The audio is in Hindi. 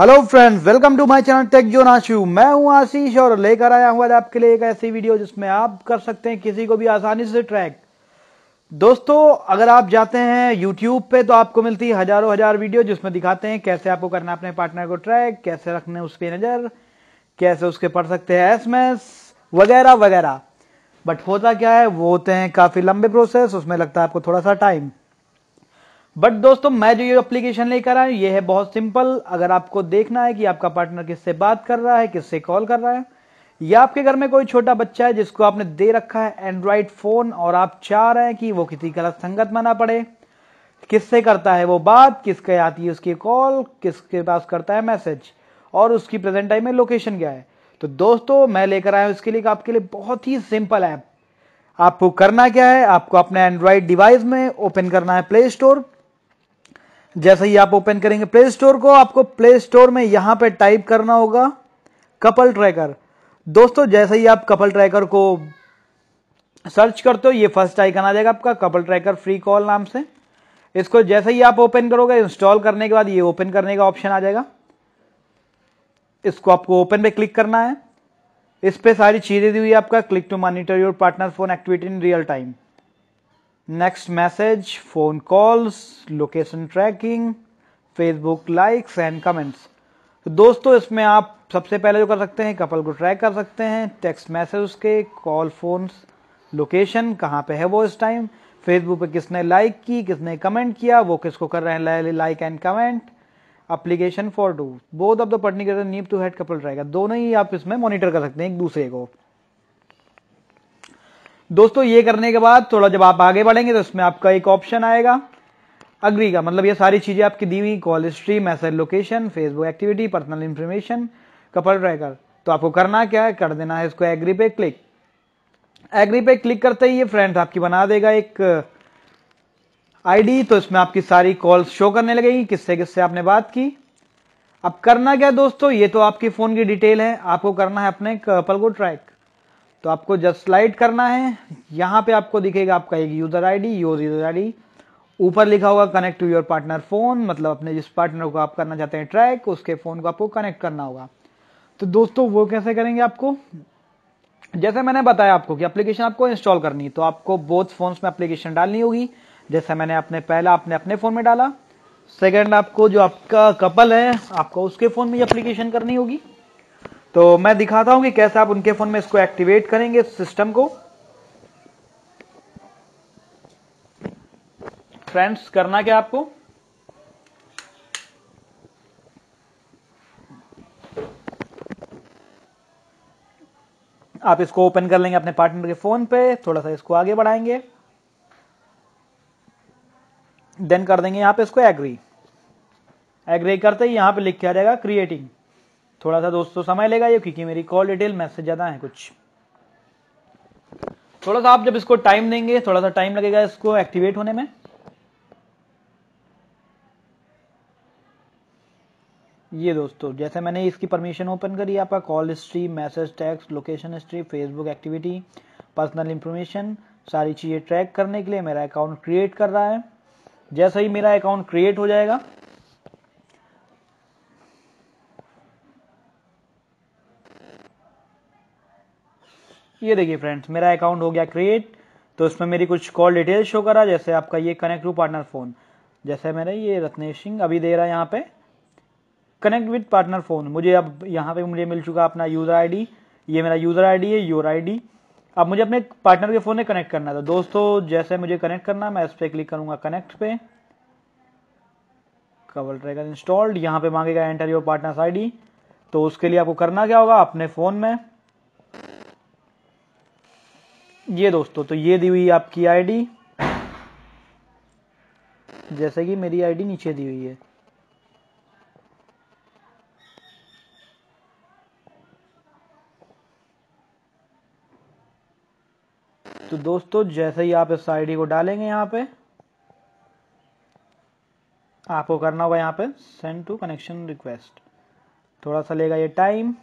hello friends welcome to my channel tech जो आशु मैं हूं आशीष और लेकर आया हूं आज आपके लिए एक ऐसी वीडियो जिसमें आप कर सकते हैं किसी को भी आसानी से ट्रैक दोस्तों अगर आप जाते हैं यूट्यूब पे तो आपको मिलती है हजारों हजार वीडियो जिसमें दिखाते हैं कैसे आपको करना अपने पार्टनर को ट्रैक कैसे रखना उस पर नज़र कैसे उसके पढ़ सकते हैं एस वगैरह वगैरह बट होता क्या है वो होते हैं काफ़ी लंबे प्रोसेस उसमें लगता है आपको थोड़ा सा टाइम बट दोस्तों मैं जो ये एप्लीकेशन लेकर आया ये है बहुत सिंपल अगर आपको देखना है कि आपका पार्टनर किससे बात कर रहा है किससे कॉल कर रहा है या आपके घर में कोई छोटा बच्चा है जिसको आपने दे रखा है एंड्रॉयड फोन और आप चाह रहे हैं कि वो किसी गलत संगत में ना पड़े किससे करता है वो बात किसके आती है उसकी कॉल किसके पास करता है मैसेज और उसकी प्रेजेंट टाइम में लोकेशन क्या है तो दोस्तों मैं लेकर आया हूँ इसके लिए आपके लिए बहुत ही सिंपल ऐप आपको करना क्या है आपको अपने एंड्रॉयड डिवाइस में ओपन करना है प्ले स्टोर जैसे ही आप ओपन करेंगे प्ले स्टोर को आपको प्ले स्टोर में यहां पे टाइप करना होगा कपल ट्रैकर दोस्तों जैसे ही आप कपल ट्रैकर को सर्च करते हो ये फर्स्ट आइकन आ जाएगा आपका कपल ट्रैकर फ्री कॉल नाम से इसको जैसे ही आप ओपन करोगे इंस्टॉल करने के बाद ये ओपन करने का ऑप्शन आ जाएगा इसको आपको ओपन पे क्लिक करना है इस पे सारी चीज़ें दी हुई है आपका click to monitor your partner phone activity in real time next message phone calls location tracking Facebook likes and comments दोस्तों इसमें आप सबसे पहले जो कर सकते हैं कपल को ट्रैक कर सकते हैं टेक्स्ट मैसेज उसके कॉल फोन लोकेशन कहाँ पे है वो इस टाइम फेसबुक पे किसने लाइक की किसने कमेंट किया वो किसको कर रहे हैं like and comment application for do both of the particular नीप टू हेड कपल ट्रैक दोनों ही आप इसमें मॉनिटर कर सकते हैं एक दूसरे को दोस्तों ये करने के बाद थोड़ा जब आप आगे बढ़ेंगे तो उसमें आपका एक ऑप्शन आएगा अग्री का मतलब ये सारी चीज़ें आपकी दी हुई call history message location Facebook activity personal information couple tracker तो आपको करना क्या है कर देना है इसको एग्री पे क्लिक एग्री पे क्लिक करते ही ये फ्रेंड्स आपकी बना देगा एक आईडी uh, तो इसमें आपकी सारी कॉल्स शो करने लगेगी किससे किससे आपने बात की अब करना क्या दोस्तों ये तो आपकी फ़ोन की डिटेल है आपको करना है अपने कपल को ट्रैक तो आपको जस्ट स्लाइड करना है यहाँ पे आपको दिखेगा आपका एक user ID your user ID ऊपर लिखा होगा connect to your partner phone मतलब अपने जिस पार्टनर को आप करना चाहते हैं ट्रैक उसके फोन को आपको कनेक्ट करना होगा तो दोस्तों वो कैसे करेंगे आपको जैसे मैंने बताया आपको कि एप्लीकेशन आपको इंस्टॉल करनी है तो आपको बोथ फोन में एप्लीकेशन डालनी होगी जैसे मैंने अपने पहला आपने अपने फोन में डाला सेकेंड आपको जो आपका कपल है आपको उसके फोन में एप्लीकेशन करनी होगी तो मैं दिखाता हूं कि कैसे आप उनके फोन में इसको एक्टिवेट करेंगे सिस्टम को फ्रेंड्स करना क्या आपको आप इसको ओपन कर लेंगे अपने पार्टनर के फोन पे थोड़ा सा इसको आगे बढ़ाएंगे देन कर देंगे यहां पे इसको एग्री एग्री करते ही यहां पे लिख के आ जाएगा क्रिएटिंग थोड़ा सा दोस्तों समय लेगा ये क्योंकि मेरी कॉल डिटेल मैसेज ज़्यादा है कुछ थोड़ा सा आप जब इसको टाइम देंगे थोड़ा सा टाइम लगेगा इसको एक्टिवेट होने में ये दोस्तों जैसे मैंने इसकी परमिशन ओपन करी आपका call history message text location history Facebook activity personal information सारी चीज़ें ट्रैक करने के लिए मेरा अकाउंट क्रिएट कर रहा है जैसा ही मेरा अकाउंट क्रिएट हो जाएगा ये देखिए फ्रेंड्स मेरा अकाउंट हो गया क्रिएट तो इसमें मेरी कुछ कॉल डिटेल शो करा जैसे आपका ये कनेक्ट टू पार्टनर फ़ोन जैसे मेरा ये रत्नेश सिंह अभी दे रहा है यहाँ पे कनेक्ट विद पार्टनर फ़ोन मुझे अब यहाँ पे मुझे मिल चुका अपना यूज़र आईडी ये मेरा यूज़र आईडी है योर आईडी अब मुझे अपने पार्टनर के फ़ोन में कनेक्ट करना है तो दोस्तों जैसे मुझे कनेक्ट करना मैं इस पर क्लिक करूंगा कनेक्ट पे कवर ट्रैकर इंस्टॉल्ड यहाँ पे मांगेगा एंटर योर पार्टनर आई तो उसके लिए आपको करना क्या होगा अपने फ़ोन में ये दोस्तों तो ये दी हुई आपकी आईडी जैसे कि मेरी आईडी नीचे दी हुई है तो दोस्तों जैसे ही आप इस आईडी को डालेंगे यहां पे आपको करना होगा यहां पे सेंड टू कनेक्शन रिक्वेस्ट थोड़ा सा लेगा ये टाइम